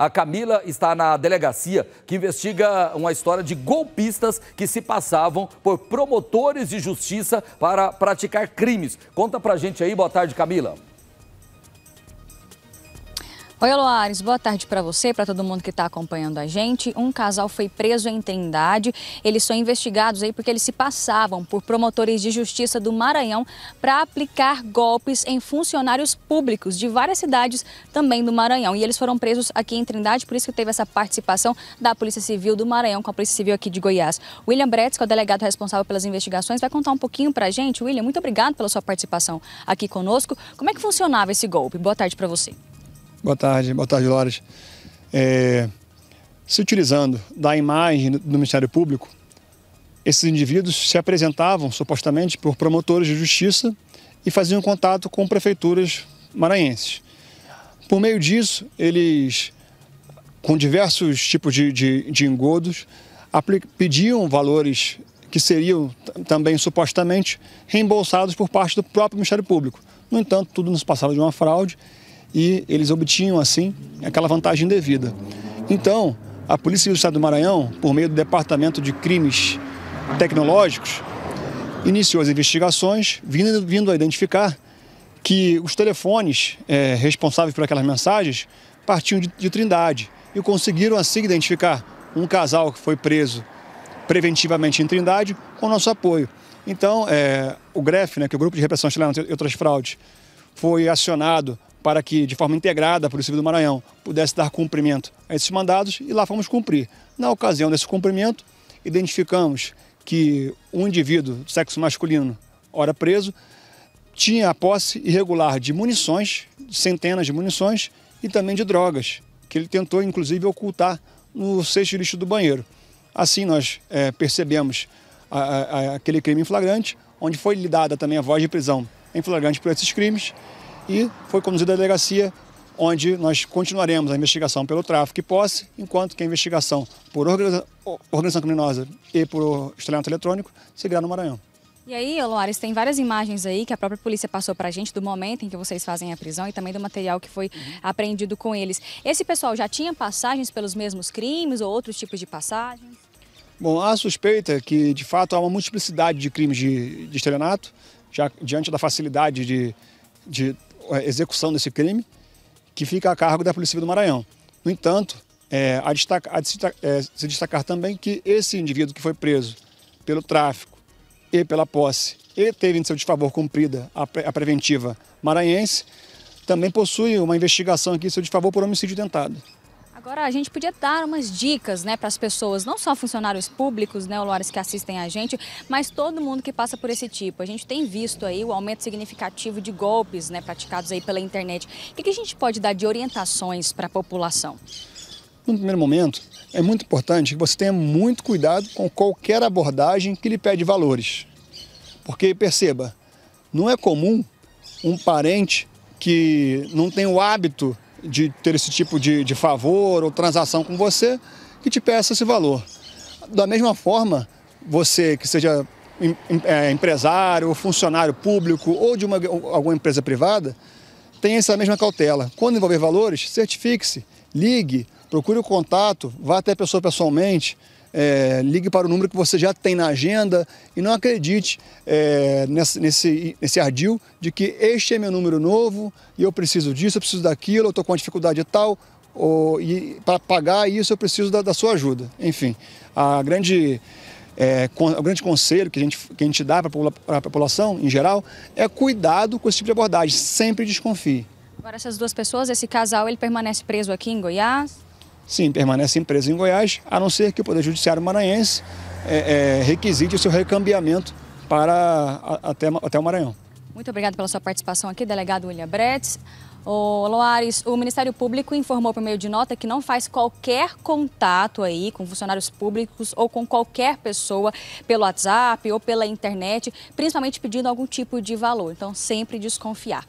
A Camila está na delegacia que investiga uma história de golpistas que se passavam por promotores de justiça para praticar crimes. Conta pra gente aí, boa tarde, Camila. Oi, Loares, boa tarde para você, para todo mundo que está acompanhando a gente. Um casal foi preso em Trindade. Eles são investigados aí porque eles se passavam por promotores de justiça do Maranhão para aplicar golpes em funcionários públicos de várias cidades também do Maranhão. E eles foram presos aqui em Trindade, por isso que teve essa participação da Polícia Civil do Maranhão com a Polícia Civil aqui de Goiás. William Bretz, que é o delegado responsável pelas investigações, vai contar um pouquinho para a gente. William, muito obrigado pela sua participação aqui conosco. Como é que funcionava esse golpe? Boa tarde para você. Boa tarde, boa tarde, Lores. É, se utilizando da imagem do Ministério Público, esses indivíduos se apresentavam supostamente por promotores de justiça e faziam contato com prefeituras maranhenses. Por meio disso, eles, com diversos tipos de, de, de engodos, pediam valores que seriam também supostamente reembolsados por parte do próprio Ministério Público. No entanto, tudo nos passava de uma fraude e eles obtinham, assim, aquela vantagem devida. Então, a Polícia Civil do Estado do Maranhão, por meio do Departamento de Crimes Tecnológicos, iniciou as investigações, vindo, vindo a identificar que os telefones é, responsáveis por aquelas mensagens partiam de, de Trindade e conseguiram, assim, identificar um casal que foi preso preventivamente em Trindade com nosso apoio. Então, é, o GREF, né, que é o Grupo de Repressão Chilena e Outras Fraudes, foi acionado para que, de forma integrada, a Polícia Civil do Maranhão pudesse dar cumprimento a esses mandados e lá fomos cumprir. Na ocasião desse cumprimento, identificamos que um indivíduo sexo masculino, ora preso, tinha a posse irregular de munições, centenas de munições e também de drogas, que ele tentou, inclusive, ocultar no sexto de lixo do banheiro. Assim, nós é, percebemos a, a, aquele crime em flagrante, onde foi lhe dada também a voz de prisão em flagrante por esses crimes e foi conduzida à delegacia, onde nós continuaremos a investigação pelo tráfico e posse, enquanto que a investigação por organização criminosa e por estelionato eletrônico seguirá no Maranhão. E aí, Loares, tem várias imagens aí que a própria polícia passou para a gente do momento em que vocês fazem a prisão e também do material que foi apreendido com eles. Esse pessoal já tinha passagens pelos mesmos crimes ou outros tipos de passagens? Bom, há suspeita que, de fato, há uma multiplicidade de crimes de, de estelionato, já diante da facilidade de, de execução desse crime, que fica a cargo da Polícia Civil do Maranhão. No entanto, é, a, destaca, é, se destacar também que esse indivíduo que foi preso pelo tráfico e pela posse e teve em seu desfavor cumprida a, pre, a preventiva maranhense, também possui uma investigação aqui em seu desfavor por homicídio tentado. Agora, a gente podia dar umas dicas né, para as pessoas, não só funcionários públicos, né, Loares, que assistem a gente, mas todo mundo que passa por esse tipo. A gente tem visto aí o aumento significativo de golpes né, praticados aí pela internet. O que, que a gente pode dar de orientações para a população? No primeiro momento, é muito importante que você tenha muito cuidado com qualquer abordagem que lhe pede valores. Porque, perceba, não é comum um parente que não tem o hábito de ter esse tipo de, de favor ou transação com você, que te peça esse valor. Da mesma forma, você que seja em, é, empresário funcionário público ou de uma, alguma empresa privada, tenha essa mesma cautela. Quando envolver valores, certifique-se ligue, procure o contato, vá até a pessoa pessoalmente, é, ligue para o número que você já tem na agenda e não acredite é, nesse, nesse, nesse ardil de que este é meu número novo e eu preciso disso, eu preciso daquilo, eu estou com uma dificuldade tal, ou, e para pagar isso eu preciso da, da, sua ajuda. Enfim, a grande, é, o grande conselho que a gente, que a gente dá para a população em geral é cuidado com esse tipo de abordagem, sempre desconfie. Agora essas duas pessoas, esse casal, ele permanece preso aqui em Goiás? Sim, permanece preso em Goiás, a não ser que o Poder Judiciário Maranhense é, é, requisite o seu recambiamento para até, até o Maranhão. Muito obrigada pela sua participação aqui, delegado William Bretz. O Loares, o Ministério Público informou por meio de nota que não faz qualquer contato aí com funcionários públicos ou com qualquer pessoa pelo WhatsApp ou pela internet, principalmente pedindo algum tipo de valor. Então, sempre desconfiar.